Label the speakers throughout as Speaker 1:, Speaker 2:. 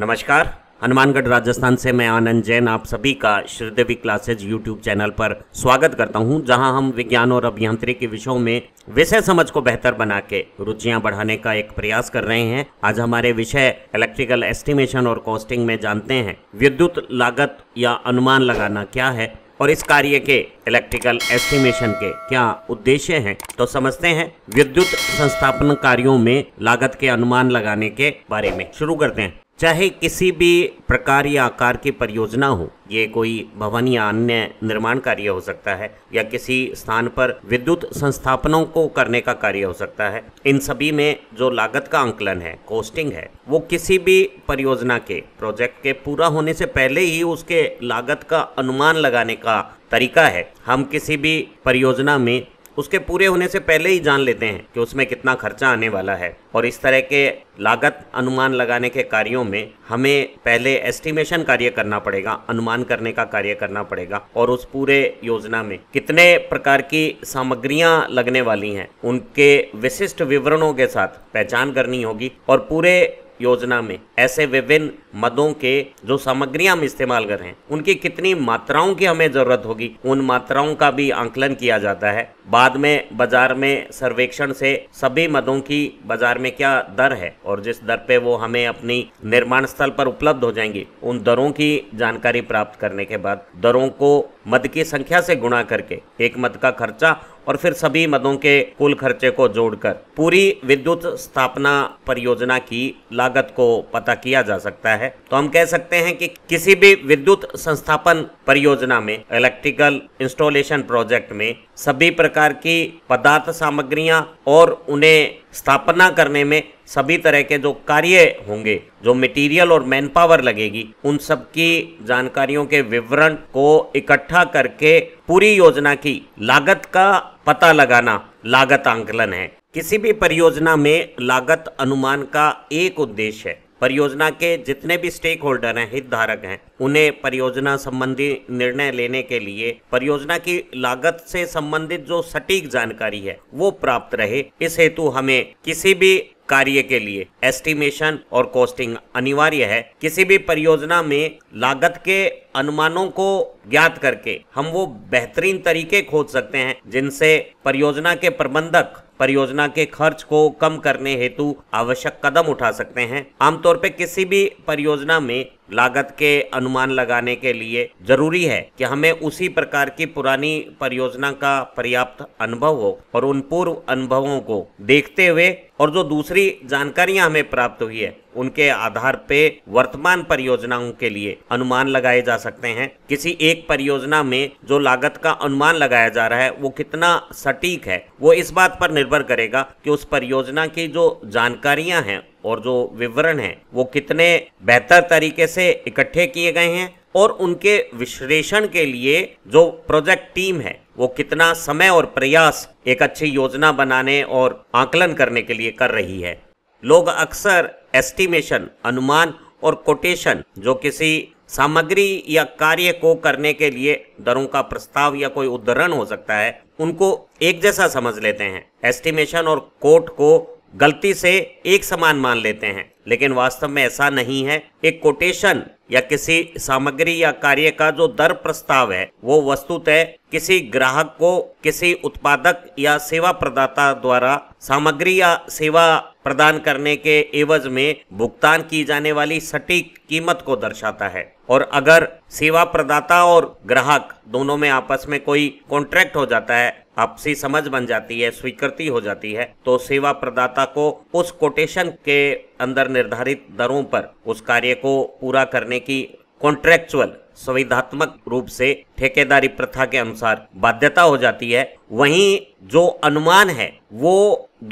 Speaker 1: नमस्कार हनुमानगढ़ राजस्थान से मैं आनंद जैन आप सभी का श्रीदेवी क्लासेज यूट्यूब चैनल पर स्वागत करता हूं जहां हम विज्ञान और अभियांत्रिकी विषयों में विषय समझ को बेहतर बना के रुचियां बढ़ाने का एक प्रयास कर रहे हैं आज हमारे विषय इलेक्ट्रिकल एस्टिमेशन और कॉस्टिंग में जानते हैं विद्युत लागत या अनुमान लगाना क्या है और इस कार्य के इलेक्ट्रिकल एस्टिमेशन के क्या उद्देश्य हैं तो समझते हैं विद्युत संस्थापन कार्यों में लागत के अनुमान लगाने के बारे में शुरू करते हैं चाहे किसी भी प्रकार या आकार की परियोजना हो ये कोई भवन या अन्य निर्माण कार्य हो सकता है या किसी स्थान पर विद्युत संस्थापनों को करने का कार्य हो सकता है इन सभी में जो लागत का आंकलन है कोस्टिंग है वो किसी भी परियोजना के प्रोजेक्ट के पूरा होने से पहले ही उसके लागत का अनुमान लगाने का तरीका है हम किसी भी परियोजना में उसके पूरे होने से पहले ही जान लेते हैं कि उसमें कितना खर्चा आने वाला है और इस तरह के लागत अनुमान लगाने के कार्यों में हमें पहले एस्टिमेशन कार्य करना पड़ेगा अनुमान करने का कार्य करना पड़ेगा और उस पूरे योजना में कितने प्रकार की सामग्रियां लगने वाली हैं उनके विशिष्ट विवरणों के साथ पहचान करनी होगी और पूरे योजना में ऐसे विभिन्न मदों के जो सामग्रियां हम इस्तेमाल कर रहे हैं उनकी कितनी मात्राओं की हमें ज़रूरत होगी उन मात्राओं का भी आंकलन किया जाता है बाद में बाजार में सर्वेक्षण से सभी मदों की बाजार में क्या दर है और जिस दर पे वो हमें अपनी निर्माण स्थल पर उपलब्ध हो जाएंगी उन दरों की जानकारी प्राप्त करने के बाद दरों को मद की संख्या से गुणा करके एक मद का खर्चा और फिर सभी मदों के कुल खर्चे को जोड़कर पूरी विद्युत स्थापना परियोजना की लागत को पता किया जा सकता है तो हम कह सकते हैं कि किसी भी विद्युत संस्थापन परियोजना में इलेक्ट्रिकल इंस्टॉलेशन प्रोजेक्ट में सभी प्रकार की पदार्थ सामग्रियां और उन्हें स्थापना करने में सभी तरह के जो कार्य होंगे जो मटेरियल और मैन पावर लगेगी उन सब की जानकारियों के विवरण को इकट्ठा करके पूरी योजना की लागत का पता लगाना लागत आंकलन है किसी भी परियोजना में लागत अनुमान का एक उद्देश्य है परियोजना के जितने भी स्टेक होल्डर हैं हितधारक हैं उन्हें परियोजना संबंधी निर्णय लेने के लिए परियोजना की लागत से संबंधित जो सटीक जानकारी है वो प्राप्त रहे इस हेतु हमें किसी भी कार्य के लिए एस्टिमेशन और कॉस्टिंग अनिवार्य है किसी भी परियोजना में लागत के अनुमानों को ज्ञात करके हम वो बेहतरीन तरीके खोज सकते हैं जिनसे परियोजना के प्रबंधक परियोजना के खर्च को कम करने हेतु आवश्यक कदम उठा सकते हैं आमतौर पर किसी भी परियोजना में लागत के अनुमान लगाने के लिए जरूरी है कि हमें उसी प्रकार की पुरानी परियोजना का पर्याप्त अनुभव हो और उन पूर्व अनुभवों को देखते हुए और जो दूसरी जानकारियां हमें प्राप्त हुई है उनके आधार पे वर्तमान परियोजनाओं के लिए अनुमान लगाए जा सकते हैं किसी एक परियोजना में जो लागत का अनुमान लगाया जा रहा है वो कितना सटीक है वो इस बात पर निर्भर करेगा कि उस परियोजना की जो जानकारियां हैं और जो विवरण है वो कितने बेहतर तरीके से इकट्ठे किए गए हैं और उनके विश्लेषण के लिए जो प्रोजेक्ट टीम है वो कितना समय और प्रयास एक अच्छी योजना बनाने और आकलन करने के लिए कर रही है लोग अक्सर एस्टिमेशन अनुमान और कोटेशन जो किसी सामग्री या कार्य को करने के लिए दरों का प्रस्ताव या कोई उद्धरण हो सकता है उनको एक जैसा समझ लेते हैं एस्टिमेशन और कोट को गलती से एक समान मान लेते हैं लेकिन वास्तव में ऐसा नहीं है एक कोटेशन या किसी सामग्री या कार्य का जो दर प्रस्ताव है वो वस्तुतः किसी ग्राहक को किसी उत्पादक या सेवा प्रदाता द्वारा सामग्री या सेवा प्रदान करने के एवज में भुगतान की जाने वाली सटीक कीमत को दर्शाता है और अगर सेवा प्रदाता और ग्राहक दोनों में आपस में कोई कॉन्ट्रैक्ट हो जाता है आपसी समझ बन जाती है स्वीकृति हो जाती है तो सेवा प्रदाता को उस कोटेशन के अंदर निर्धारित दरों पर उस कार्य को पूरा करने की कॉन्ट्रेक्चुअल संविधात्मक रूप से ठेकेदारी प्रथा के अनुसार बाध्यता हो जाती है वहीं जो अनुमान है वो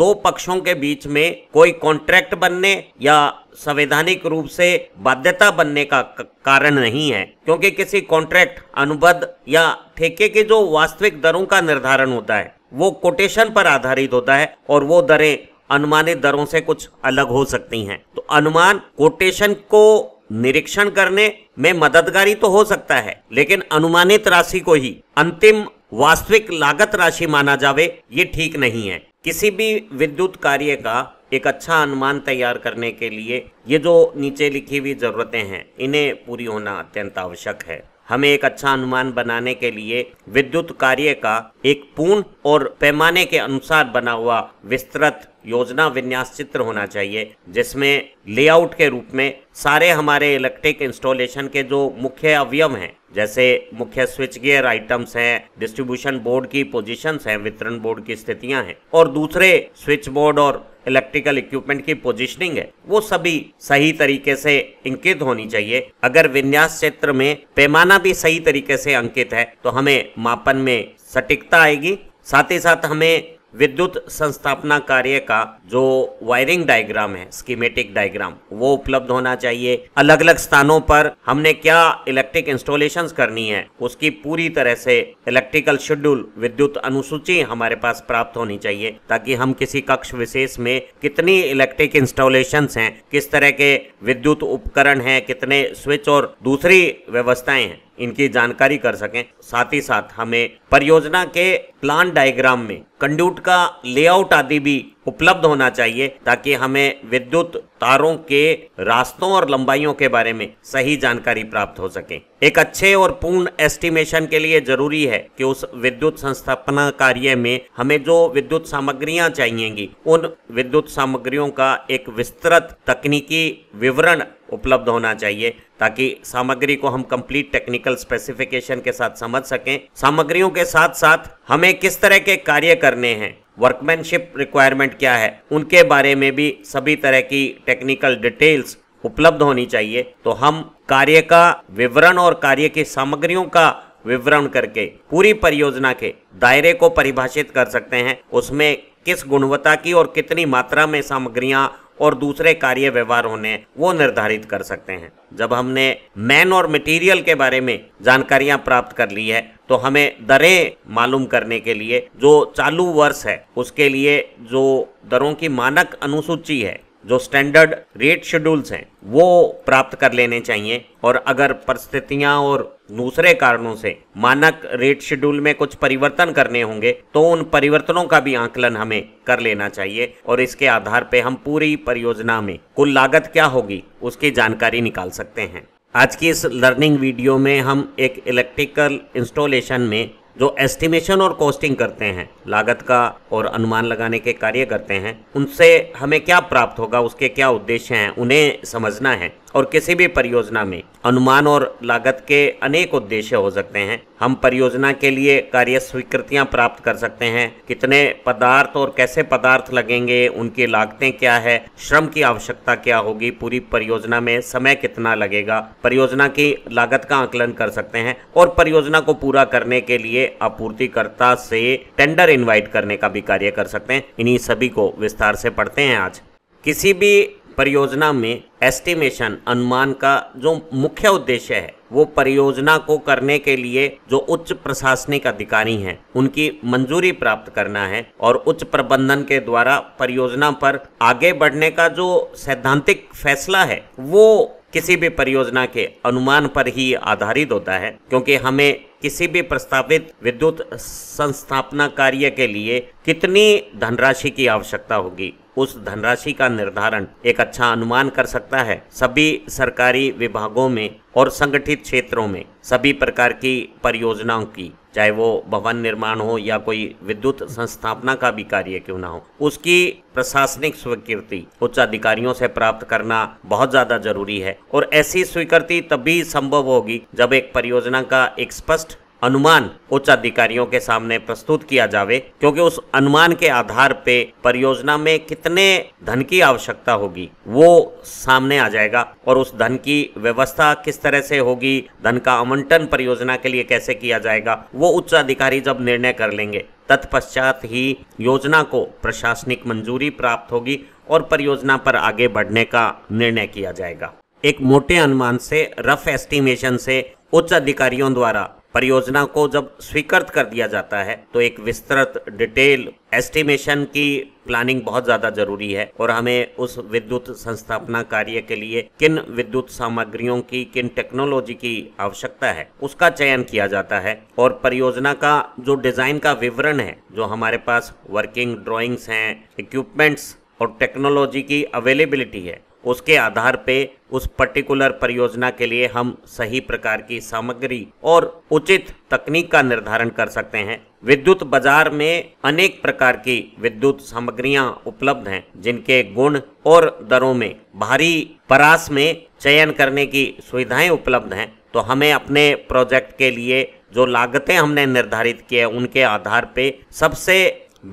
Speaker 1: दो पक्षों के बीच में कोई कॉन्ट्रैक्ट बनने या संवैधानिक रूप से बाध्यता बनने का कारण नहीं है क्योंकि किसी कॉन्ट्रैक्ट अनुबद्ध या ठेके के जो वास्तविक दरों का निर्धारण होता है वो कोटेशन पर आधारित होता है और वो दरें अनुमानित दरों से कुछ अलग हो सकती हैं तो अनुमान कोटेशन को निरीक्षण करने में मददगारी तो हो सकता है लेकिन अनुमानित राशि को ही अंतिम वास्तविक लागत राशि माना जावे ये ठीक नहीं है किसी भी विद्युत कार्य का एक अच्छा अनुमान तैयार करने के लिए ये जो नीचे लिखी हुई ज़रूरतें हैं इन्हें पूरी होना अत्यंत आवश्यक है हमें एक अच्छा अनुमान बनाने के लिए विद्युत कार्य का एक पूर्ण और पैमाने के अनुसार बना हुआ विस्तृत योजना विन्यास चित्र होना चाहिए जिसमें लेआउट के रूप में सारे हमारे इलेक्ट्रिक इंस्टॉलेशन के जो मुख्य अवयव हैं जैसे मुख्य स्विच गियर आइटम्स हैं डिस्ट्रीब्यूशन बोर्ड की पोजीशंस हैं वितरण बोर्ड की स्थितियां हैं और दूसरे स्विच बोर्ड और इलेक्ट्रिकल इक्विपमेंट की पोजीशनिंग है वो सभी सही तरीके से अंकित होनी चाहिए अगर विन्यास क्षेत्र में पैमाना भी सही तरीके से अंकित है तो हमें मापन में सटीकता आएगी साथ ही साथ हमें विद्युत संस्थापना कार्य का जो वायरिंग डायग्राम है स्कीमेटिक डायग्राम वो उपलब्ध होना चाहिए अलग अलग स्थानों पर हमने क्या इलेक्ट्रिक इंस्टॉलेशंस करनी है उसकी पूरी तरह से इलेक्ट्रिकल शेड्यूल विद्युत अनुसूची हमारे पास प्राप्त होनी चाहिए ताकि हम किसी कक्ष विशेष में कितनी इलेक्ट्रिक इंस्टॉलेशन है किस तरह के विद्युत उपकरण है कितने स्विच और दूसरी व्यवस्थाएं हैं इनकी जानकारी कर सकें साथ ही साथ हमें परियोजना के प्लान डायग्राम में कंड्यूट का लेआउट आदि भी उपलब्ध होना चाहिए ताकि हमें विद्युत तारों के रास्तों और लंबाइयों के बारे में सही जानकारी प्राप्त हो सके एक अच्छे और पूर्ण एस्टिमेशन के लिए जरूरी है कि उस विद्युत संस्थापना कार्य में हमें जो विद्युत सामग्रियां चाहिएगी उन विद्युत सामग्रियों का एक विस्तृत तकनीकी विवरण उपलब्ध होना चाहिए ताकि सामग्री को हम कंप्लीट टेक्निकल स्पेसिफिकेशन के साथ समझ सकें सामग्रियों के साथ साथ हमें किस तरह के कार्य करने हैं वर्कमैनशिप रिक्वायरमेंट क्या है उनके बारे में भी सभी तरह की टेक्निकल डिटेल्स उपलब्ध होनी चाहिए तो हम कार्य का विवरण और कार्य की सामग्रियों का विवरण करके पूरी परियोजना के दायरे को परिभाषित कर सकते हैं उसमें किस गुणवत्ता की और कितनी मात्रा में सामग्रियां और दूसरे कार्य व्यवहार होने वो निर्धारित कर सकते हैं जब हमने मैन और मटेरियल के बारे में जानकारियां प्राप्त कर ली है तो हमें दरें मालूम करने के लिए जो चालू वर्ष है उसके लिए जो दरों की मानक अनुसूची है जो स्टैंडर्ड रेट शेड्यूल्स हैं वो प्राप्त कर लेने चाहिए और अगर परिस्थितियां और दूसरे कारणों से मानक रेट शेड्यूल में कुछ परिवर्तन करने होंगे तो उन परिवर्तनों का भी आकलन हमें कर लेना चाहिए और इसके आधार पर हम पूरी परियोजना में कुल लागत क्या होगी उसकी जानकारी निकाल सकते हैं आज की इस लर्निंग वीडियो में हम एक इलेक्ट्रिकल इंस्टॉलेशन में जो एस्टिमेशन और कॉस्टिंग करते हैं लागत का और अनुमान लगाने के कार्य करते हैं उनसे हमें क्या प्राप्त होगा उसके क्या उद्देश्य हैं उन्हें समझना है और किसी भी परियोजना में अनुमान और लागत के अनेक उद्देश्य हो सकते हैं हम परियोजना के लिए कार्य स्वीकृतियाँ प्राप्त कर सकते हैं कितने पदार्थ और कैसे पदार्थ लगेंगे उनकी लागतें क्या है श्रम की आवश्यकता क्या होगी पूरी परियोजना में समय कितना लगेगा परियोजना की लागत का आकलन कर सकते हैं और परियोजना को पूरा करने के लिए आपूर्तिकर्ता से टेंडर इन्वाइट करने का भी कार्य कर सकते हैं इन्हीं सभी को विस्तार से पढ़ते हैं आज किसी भी परियोजना में एस्टिमेशन अनुमान का जो मुख्य उद्देश्य है वो परियोजना को करने के लिए जो उच्च प्रशासनिक अधिकारी हैं उनकी मंजूरी प्राप्त करना है और उच्च प्रबंधन के द्वारा परियोजना पर आगे बढ़ने का जो सैद्धांतिक फैसला है वो किसी भी परियोजना के अनुमान पर ही आधारित होता है क्योंकि हमें किसी भी प्रस्तावित विद्युत संस्थापना कार्य के लिए कितनी धनराशि की आवश्यकता होगी उस धनराशि का निर्धारण एक अच्छा अनुमान कर सकता है सभी सरकारी विभागों में और संगठित क्षेत्रों में सभी प्रकार की परियोजनाओं की चाहे वो भवन निर्माण हो या कोई विद्युत संस्थापना का भी कार्य क्यों ना हो उसकी प्रशासनिक स्वीकृति उच्च अधिकारियों से प्राप्त करना बहुत ज़्यादा जरूरी है और ऐसी स्वीकृति तभी संभव होगी जब एक परियोजना का एक स्पष्ट अनुमान उच्च अधिकारियों के सामने प्रस्तुत किया जावे क्योंकि उस अनुमान के आधार पे परियोजना में कितने धन की आवश्यकता होगी वो सामने आ जाएगा और उस धन की व्यवस्था किस तरह से होगी धन का आवंटन परियोजना के लिए कैसे किया जाएगा वो उच्च अधिकारी जब निर्णय कर लेंगे तत्पश्चात ही योजना को प्रशासनिक मंजूरी प्राप्त होगी और परियोजना पर आगे बढ़ने का निर्णय किया जाएगा एक मोटे अनुमान से रफ एस्टिमेशन से उच्च अधिकारियों द्वारा परियोजना को जब स्वीकृत कर दिया जाता है तो एक विस्तृत डिटेल एस्टिमेशन की प्लानिंग बहुत ज़्यादा जरूरी है और हमें उस विद्युत संस्थापना कार्य के लिए किन विद्युत सामग्रियों की किन टेक्नोलॉजी की आवश्यकता है उसका चयन किया जाता है और परियोजना का जो डिज़ाइन का विवरण है जो हमारे पास वर्किंग ड्रॉइंग्स हैं इक्विपमेंट्स और टेक्नोलॉजी की अवेलेबिलिटी है उसके आधार पे उस पर्टिकुलर परियोजना के लिए हम सही प्रकार की सामग्री और उचित तकनीक का निर्धारण कर सकते हैं विद्युत बाजार में अनेक प्रकार की विद्युत सामग्रियां उपलब्ध हैं जिनके गुण और दरों में भारी परास में चयन करने की सुविधाएं उपलब्ध हैं तो हमें अपने प्रोजेक्ट के लिए जो लागतें हमने निर्धारित किए उनके आधार पे सबसे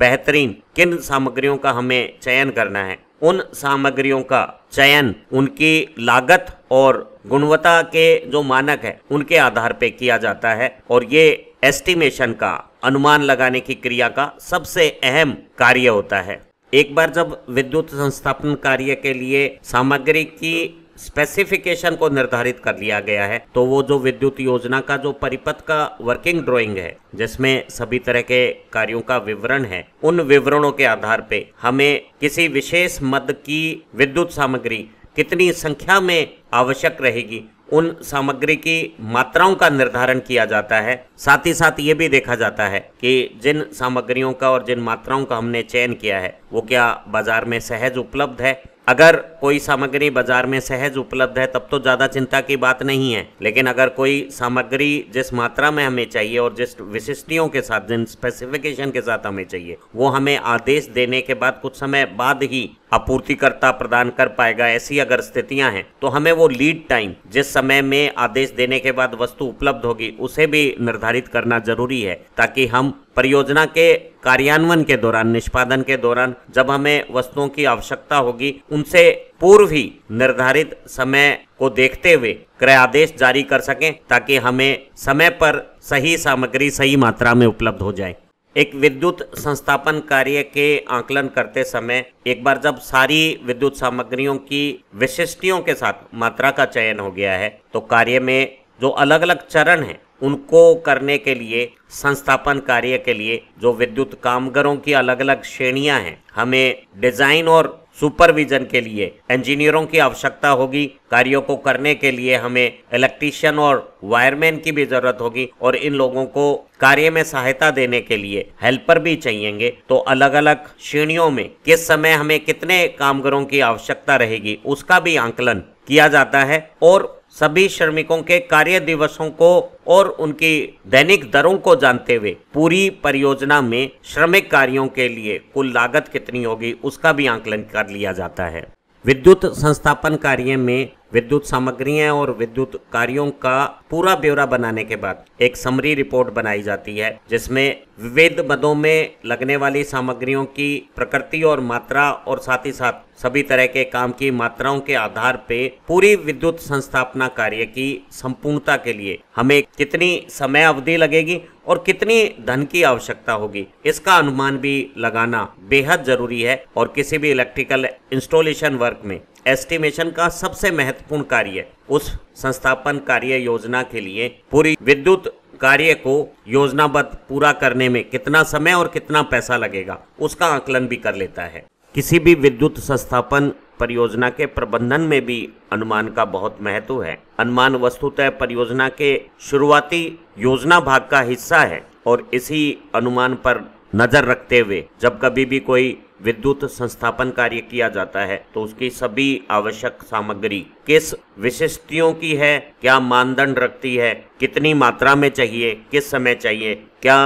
Speaker 1: बेहतरीन किन सामग्रियों का हमें चयन करना है उन सामग्रियों का चयन उनकी लागत और गुणवत्ता के जो मानक है उनके आधार पर किया जाता है और ये एस्टिमेशन का अनुमान लगाने की क्रिया का सबसे अहम कार्य होता है एक बार जब विद्युत संस्थापन कार्य के लिए सामग्री की स्पेसिफिकेशन को निर्धारित कर लिया गया है तो वो जो विद्युत योजना का जो परिपथ का वर्किंग ड्राइंग है जिसमें सभी तरह के कार्यों का विवरण है उन विवरणों के आधार पे हमें किसी विशेष मद की विद्युत सामग्री कितनी संख्या में आवश्यक रहेगी उन सामग्री की मात्राओं का निर्धारण किया जाता है साथ ही साथ ये भी देखा जाता है कि जिन सामग्रियों का और जिन मात्राओं का हमने चयन किया है वो क्या बाजार में सहज उपलब्ध है अगर कोई सामग्री बाजार में सहज उपलब्ध है तब तो ज़्यादा चिंता की बात नहीं है लेकिन अगर कोई सामग्री जिस मात्रा में हमें चाहिए और जिस विशिष्टियों के साथ जिन स्पेसिफिकेशन के साथ हमें चाहिए वो हमें आदेश देने के बाद कुछ समय बाद ही आपूर्तिकर्ता प्रदान कर पाएगा ऐसी अगर स्थितियां हैं तो हमें वो लीड टाइम जिस समय में आदेश देने के बाद वस्तु उपलब्ध होगी उसे भी निर्धारित करना जरूरी है ताकि हम परियोजना के कार्यान्वयन के दौरान निष्पादन के दौरान जब हमें वस्तुओं की आवश्यकता होगी उनसे पूर्व ही निर्धारित समय को देखते हुए क्रय आदेश जारी कर सकें ताकि हमें समय पर सही सामग्री सही मात्रा में उपलब्ध हो जाए एक विद्युत संस्थापन कार्य के आकलन करते समय एक बार जब सारी विद्युत सामग्रियों की विशिष्टियों के साथ मात्रा का चयन हो गया है तो कार्य में जो अलग अलग चरण हैं उनको करने के लिए संस्थापन कार्य के लिए जो विद्युत कामगारों की अलग अलग श्रेणियां हैं हमें डिजाइन और सुपरविजन के लिए इंजीनियरों की आवश्यकता होगी कार्यों को करने के लिए हमें इलेक्ट्रीशियन और वायरमैन की भी जरूरत होगी और इन लोगों को कार्य में सहायता देने के लिए हेल्पर भी चाहिएंगे तो अलग अलग श्रेणियों में किस समय हमें कितने कामगारों की आवश्यकता रहेगी उसका भी आंकलन किया जाता है और सभी श्रमिकों के कार्य दिवसों को और उनकी दैनिक दरों को जानते हुए पूरी परियोजना में श्रमिक कार्यों के लिए कुल लागत कितनी होगी उसका भी आंकलन कर लिया जाता है विद्युत संस्थापन कार्य में विद्युत सामग्रियां और विद्युत कार्यों का पूरा ब्यौरा बनाने के बाद एक समरी रिपोर्ट बनाई जाती है जिसमें विविध मदों में लगने वाली सामग्रियों की प्रकृति और मात्रा और साथ ही साथ सभी तरह के काम की मात्राओं के आधार पे पूरी विद्युत संस्थापना कार्य की संपूर्णता के लिए हमें कितनी समय अवधि लगेगी और कितनी धन की आवश्यकता होगी इसका अनुमान भी लगाना बेहद जरूरी है और किसी भी इलेक्ट्रिकल इंस्टॉलेशन वर्क में एस्टिमेशन का सबसे महत्वपूर्ण कार्य उस संस्थापन कार्य योजना के लिए पूरी विद्युत कार्य को योजनाबद्ध पूरा करने में कितना समय और कितना पैसा लगेगा उसका आकलन भी कर लेता है किसी भी विद्युत संस्थापन परियोजना के प्रबंधन में भी अनुमान का बहुत महत्व है अनुमान वस्तुतः परियोजना के शुरुआती योजना भाग का हिस्सा है और इसी अनुमान पर नज़र रखते हुए जब कभी भी कोई विद्युत संस्थापन कार्य किया जाता है तो उसकी सभी आवश्यक सामग्री किस विशिष्टियों की है क्या मानदंड रखती है कितनी मात्रा में चाहिए किस समय चाहिए क्या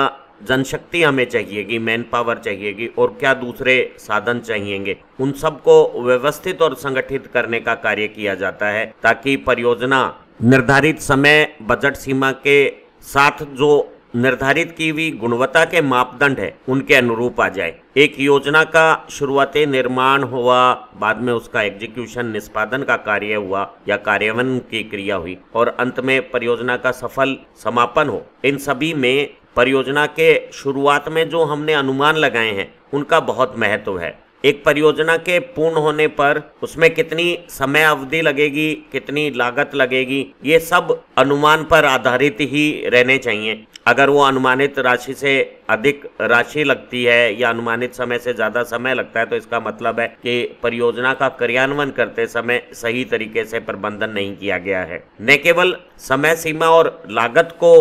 Speaker 1: जनशक्ति हमें चाहिएगी मैन पावर चाहिएगी और क्या दूसरे साधन चाहिएंगे उन सबको व्यवस्थित और संगठित करने का कार्य किया जाता है ताकि परियोजना निर्धारित समय बजट सीमा के साथ जो निर्धारित की हुई गुणवत्ता के मापदंड है उनके अनुरूप आ जाए एक योजना का शुरुआती निर्माण हुआ बाद में उसका एग्जीक्यूशन निष्पादन का कार्य हुआ या कार्यान्वयन की क्रिया हुई और अंत में परियोजना का सफल समापन हो इन सभी में परियोजना के शुरुआत में जो हमने अनुमान लगाए हैं उनका बहुत महत्व है एक परियोजना के पूर्ण होने पर उसमें कितनी समय अवधि लगेगी कितनी लागत लगेगी ये सब अनुमान पर आधारित ही रहने चाहिए अगर वो अनुमानित राशि से अधिक राशि लगती है या अनुमानित समय से ज़्यादा समय लगता है तो इसका मतलब है कि परियोजना का क्रियान्वयन करते समय सही तरीके से प्रबंधन नहीं किया गया है न केवल समय सीमा और लागत को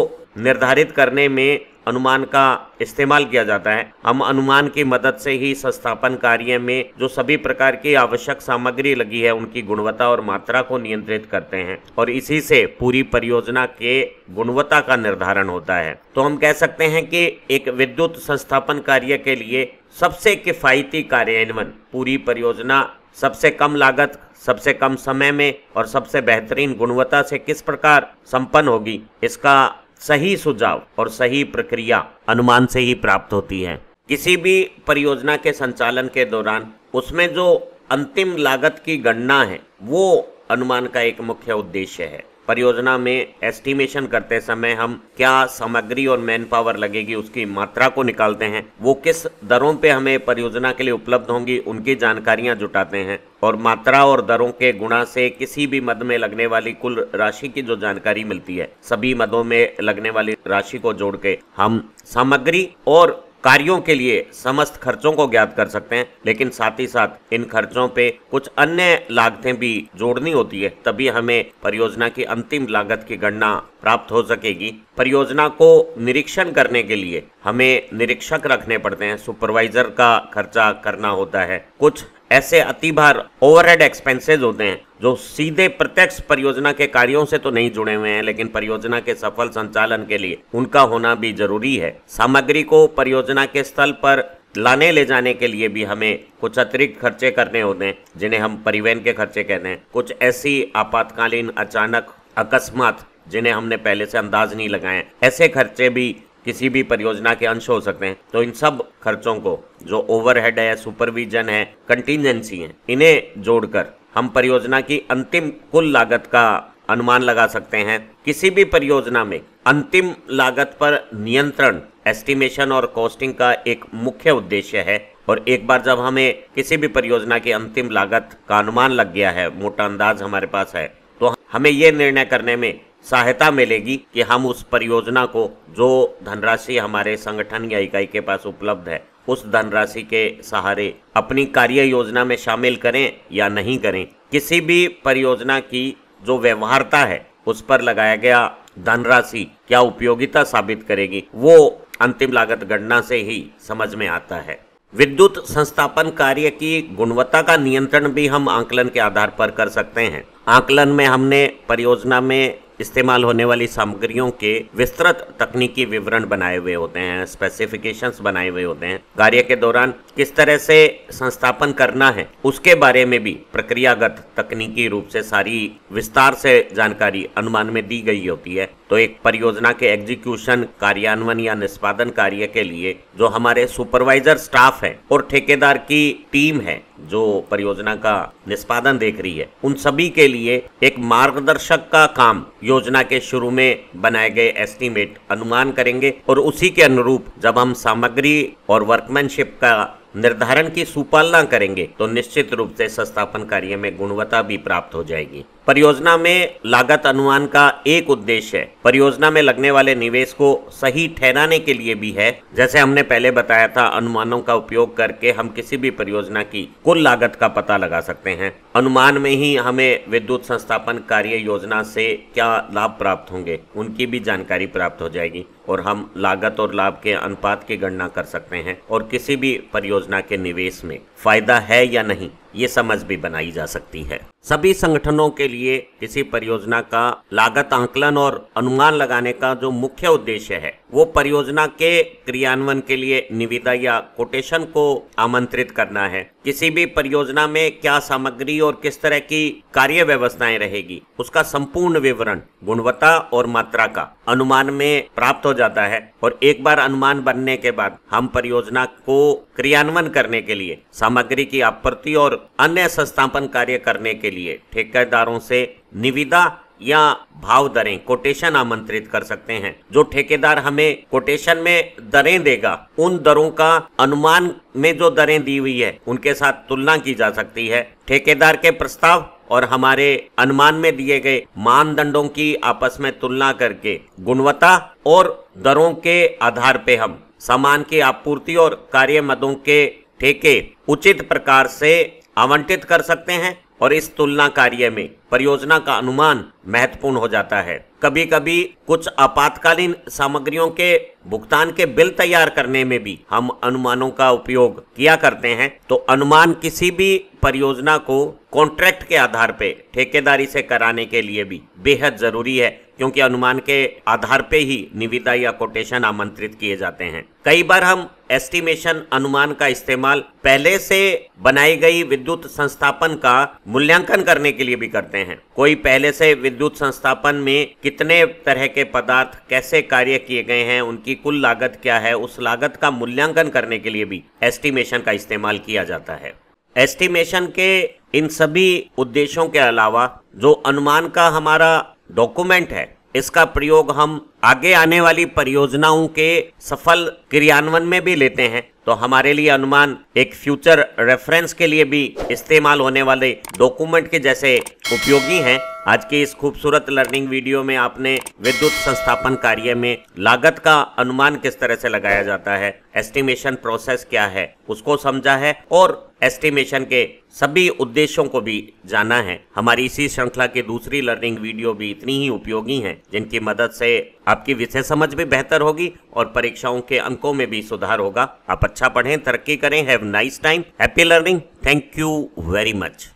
Speaker 1: निर्धारित करने में अनुमान का इस्तेमाल किया जाता है हम अनुमान की मदद से ही संस्थापन कार्य में जो सभी प्रकार की आवश्यक सामग्री लगी है उनकी गुणवत्ता और मात्रा को नियंत्रित करते हैं और इसी से पूरी परियोजना के गुणवत्ता का निर्धारण होता है तो हम कह सकते हैं कि एक विद्युत संस्थापन कार्य के लिए सबसे किफायती कार्यान्वयन पूरी परियोजना सबसे कम लागत सबसे कम समय में और सबसे बेहतरीन गुणवत्ता से किस प्रकार संपन्न होगी इसका सही सुझाव और सही प्रक्रिया अनुमान से ही प्राप्त होती है किसी भी परियोजना के संचालन के दौरान उसमें जो अंतिम लागत की गणना है वो अनुमान का एक मुख्य उद्देश्य है परियोजना में एस्टिमेशन करते समय हम क्या सामग्री और मैन पावर लगेगी उसकी मात्रा को निकालते हैं वो किस दरों पे हमें परियोजना के लिए उपलब्ध होंगी उनकी जानकारियां जुटाते हैं और मात्रा और दरों के गुणा से किसी भी मद में लगने वाली कुल राशि की जो जानकारी मिलती है सभी मदों में लगने वाली राशि को जोड़ के हम सामग्री और कार्यों के लिए समस्त खर्चों को ज्ञात कर सकते हैं लेकिन साथ ही साथ इन खर्चों पे कुछ अन्य लागतें भी जोड़नी होती है तभी हमें परियोजना की अंतिम लागत की गणना प्राप्त हो सकेगी परियोजना को निरीक्षण करने के लिए हमें निरीक्षक रखने पड़ते हैं सुपरवाइजर का खर्चा करना होता है कुछ ऐसे भार ओवरहेड एक्सपेंसेस होते हैं जो सीधे प्रत्यक्ष परियोजना के कार्यों से तो नहीं जुड़े हुए हैं लेकिन परियोजना के सफल संचालन के लिए उनका होना भी जरूरी है सामग्री को परियोजना के स्थल पर लाने ले जाने के लिए भी हमें कुछ अतिरिक्त खर्चे करने होते हैं जिन्हें हम परिवहन के खर्चे कहते हैं कुछ ऐसी आपातकालीन अचानक अकस्मात जिन्हें हमने पहले से अंदाज नहीं लगाए ऐसे खर्चे भी किसी भी परियोजना के अंश हो सकते हैं तो इन सब खर्चों को जो ओवरहेड है सुपरविजन है कंटिजेंसी है इन्हें जोड़कर हम परियोजना की अंतिम कुल लागत का अनुमान लगा सकते हैं किसी भी परियोजना में अंतिम लागत पर नियंत्रण एस्टिमेशन और कॉस्टिंग का एक मुख्य उद्देश्य है और एक बार जब हमें किसी भी परियोजना की अंतिम लागत का अनुमान लग गया है मोटा अंदाज हमारे पास है तो हमें यह निर्णय करने में सहायता मिलेगी कि हम उस परियोजना को जो धनराशि हमारे संगठन या इकाई के पास उपलब्ध है उस धनराशि के सहारे अपनी कार्य योजना में शामिल करें या नहीं करें किसी भी परियोजना की जो व्यवहारता है उस पर लगाया गया धनराशि क्या उपयोगिता साबित करेगी वो अंतिम लागत गणना से ही समझ में आता है विद्युत संस्थापन कार्य की गुणवत्ता का नियंत्रण भी हम आकलन के आधार पर कर सकते हैं आंकलन में हमने परियोजना में इस्तेमाल होने वाली सामग्रियों के विस्तृत तकनीकी विवरण बनाए हुए होते हैं स्पेसिफिकेशंस बनाए हुए होते हैं कार्य के दौरान किस तरह से संस्थापन करना है उसके बारे में भी प्रक्रियागत तकनीकी रूप से सारी विस्तार से जानकारी अनुमान में दी गई होती है तो एक परियोजना के एग्जीक्यूशन कार्यान्वयन या निष्पादन कार्य के लिए जो हमारे सुपरवाइजर स्टाफ है और ठेकेदार की टीम है जो परियोजना का निष्पादन देख रही है उन सभी के लिए एक मार्गदर्शक का काम योजना के शुरू में बनाए गए एस्टीमेट अनुमान करेंगे और उसी के अनुरूप जब हम सामग्री और वर्कमैनशिप का निर्धारण की सुपालना करेंगे तो निश्चित रूप से संस्थापन कार्य में गुणवत्ता भी प्राप्त हो जाएगी परियोजना में लागत अनुमान का एक उद्देश्य है परियोजना में लगने वाले निवेश को सही ठहराने के लिए भी है जैसे हमने पहले बताया था अनुमानों का उपयोग करके हम किसी भी परियोजना की कुल लागत का पता लगा सकते हैं अनुमान में ही हमें विद्युत संस्थापन कार्य योजना से क्या लाभ प्राप्त होंगे उनकी भी जानकारी प्राप्त हो जाएगी और हम लागत और लाभ के अनुपात की गणना कर सकते हैं और किसी भी परियोजना के निवेश में फायदा है या नहीं ये समझ भी बनाई जा सकती है सभी संगठनों के लिए किसी परियोजना का लागत आंकलन और अनुमान लगाने का जो मुख्य उद्देश्य है वो परियोजना के क्रियान्वयन के लिए निविदा या कोटेशन को आमंत्रित करना है किसी भी परियोजना में क्या सामग्री और किस तरह की कार्य व्यवस्थाएं रहेगी उसका संपूर्ण विवरण गुणवत्ता और मात्रा का अनुमान में प्राप्त हो जाता है और एक बार अनुमान बनने के बाद हम परियोजना को क्रियान्वयन करने के लिए सामग्री की आपूर्ति और अन्य संस्थापन कार्य करने के लिए ठेकेदारों से निविदा या भाव दरें कोटेशन आमंत्रित कर सकते हैं जो ठेकेदार हमें कोटेशन में दरें देगा उन दरों का अनुमान में जो दरें दी हुई है उनके साथ तुलना की जा सकती है ठेकेदार के प्रस्ताव और हमारे अनुमान में दिए गए मानदंडों की आपस में तुलना करके गुणवत्ता और दरों के आधार पे हम सामान की आपूर्ति और कार्य मदों के ठेके उचित प्रकार से आवंटित कर सकते हैं और इस तुलना कार्य में परियोजना का अनुमान महत्वपूर्ण हो जाता है कभी कभी कुछ आपातकालीन सामग्रियों के भुगतान के बिल तैयार करने में भी हम अनुमानों का उपयोग किया करते हैं तो अनुमान किसी भी परियोजना को कॉन्ट्रैक्ट के आधार पे ठेकेदारी से कराने के लिए भी बेहद जरूरी है क्योंकि अनुमान के आधार पे ही निविदा या कोटेशन आमंत्रित किए जाते हैं कई बार हम एस्टिमेशन अनुमान का इस्तेमाल पहले से बनाई गई विद्युत संस्थापन का मूल्यांकन करने के लिए भी करते हैं कोई पहले से विद्युत संस्थापन में कितने तरह के पदार्थ कैसे कार्य किए गए हैं उनकी कुल लागत क्या है उस लागत का मूल्यांकन करने के लिए भी एस्टिमेशन का इस्तेमाल किया जाता है एस्टिमेशन के इन सभी उद्देश्यों के अलावा जो अनुमान का हमारा डॉक्यूमेंट है इसका प्रयोग हम आगे आने वाली परियोजनाओं के सफल क्रियान्वयन में भी लेते हैं तो हमारे लिए अनुमान एक फ्यूचर रेफरेंस के लिए भी इस्तेमाल होने वाले डॉक्यूमेंट के जैसे उपयोगी हैं आज के इस खूबसूरत लर्निंग वीडियो में आपने विद्युत संस्थापन कार्य में लागत का अनुमान किस तरह से लगाया जाता है एस्टिमेशन प्रोसेस क्या है उसको समझा है और एस्टिमेशन के सभी उद्देश्यों को भी जाना है हमारी इसी श्रृंखला की दूसरी लर्निंग वीडियो भी इतनी ही उपयोगी हैं जिनकी मदद से आपकी विषय समझ भी बेहतर होगी और परीक्षाओं के अंकों में भी सुधार होगा आप अच्छा पढ़ें तरक्की करें have nice time happy learning thank you very much